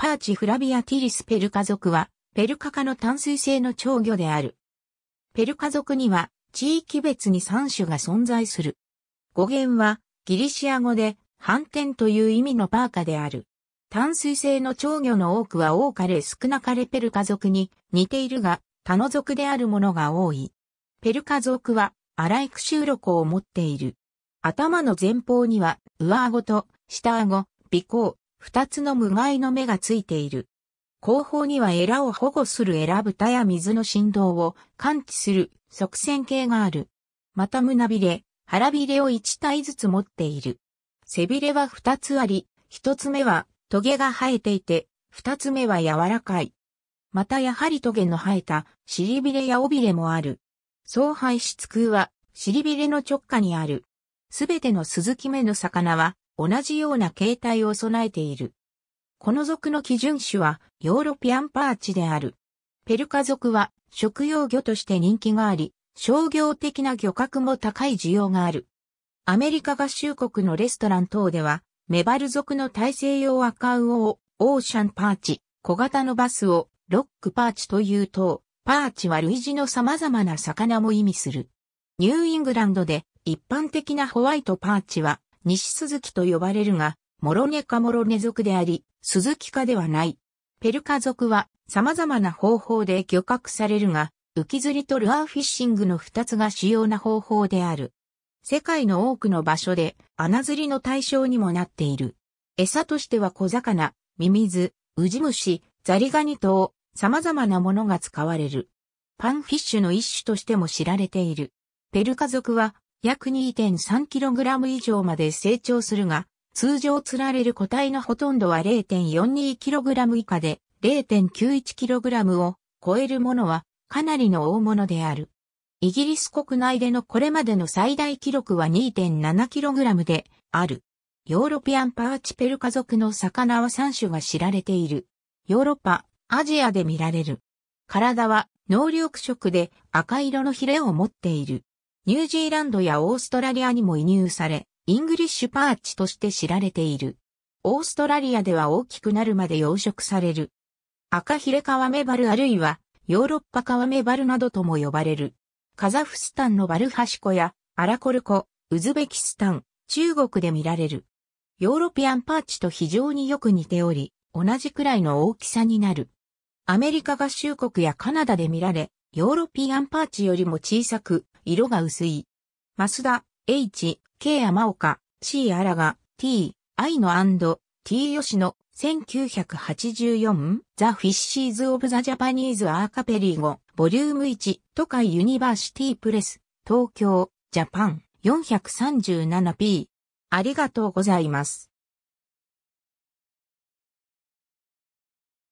パーチフラビアティリスペルカ族は、ペルカ科の淡水性の長魚である。ペルカ族には、地域別に3種が存在する。語源は、ギリシア語で、反転という意味のパーカである。淡水性の長魚の多くは多かれ少なかれペルカ族に似ているが、他の族であるものが多い。ペルカ族は、荒いクシ録を持っている。頭の前方には、上顎と、下顎、鼻行、二つの無害の目がついている。後方にはエラを保護するエラ蓋や水の振動を感知する側線系がある。また胸びれ、腹びれを一体ずつ持っている。背びれは二つあり、一つ目はトゲが生えていて、二つ目は柔らかい。またやはりトゲの生えた尻びれや尾びれもある。総排出空は尻びれの直下にある。すべてのスズキ目の魚は同じような形態を備えている。この属の基準種はヨーロピアンパーチである。ペルカ属は食用魚として人気があり、商業的な漁獲も高い需要がある。アメリカ合衆国のレストラン等では、メバル属の大西洋赤魚をオーシャンパーチ、小型のバスをロックパーチというと、パーチは類似の様々な魚も意味する。ニューイングランドで一般的なホワイトパーチは西鈴木と呼ばれるが、モロネかモロネ族であり、鈴木家ではない。ペルカ族は様々な方法で漁獲されるが、浮き釣りとルアーフィッシングの二つが主要な方法である。世界の多くの場所で穴釣りの対象にもなっている。餌としては小魚、ミミズ、ウジ虫、ザリガニ等、様々なものが使われる。パンフィッシュの一種としても知られている。ペルカ族は約 2.3kg 以上まで成長するが、通常釣られる個体のほとんどは 0.42kg 以下で 0.91kg を超えるものはかなりの大物である。イギリス国内でのこれまでの最大記録は 2.7kg である。ヨーロピアンパーチペル家族の魚は3種が知られている。ヨーロッパ、アジアで見られる。体は能力色で赤色のヒレを持っている。ニュージーランドやオーストラリアにも移入され、イングリッシュパーチとして知られている。オーストラリアでは大きくなるまで養殖される。赤ヒレカワメバルあるいはヨーロッパカワメバルなどとも呼ばれる。カザフスタンのバルハシコやアラコルコ、ウズベキスタン、中国で見られる。ヨーロピアンパーチと非常によく似ており、同じくらいの大きさになる。アメリカ合衆国やカナダで見られ、ヨーロピアンパーチよりも小さく、色が薄い。増田、H、K 山岡、C 荒賀、T、I の &T 吉野、1984ザ・フィッシーズ・オブ・ザ・ジャパニーズ・アーカペリー a ボリューム1、都会ユニバーシティプレス、東京、ジャパン、437p。ありがとうございます。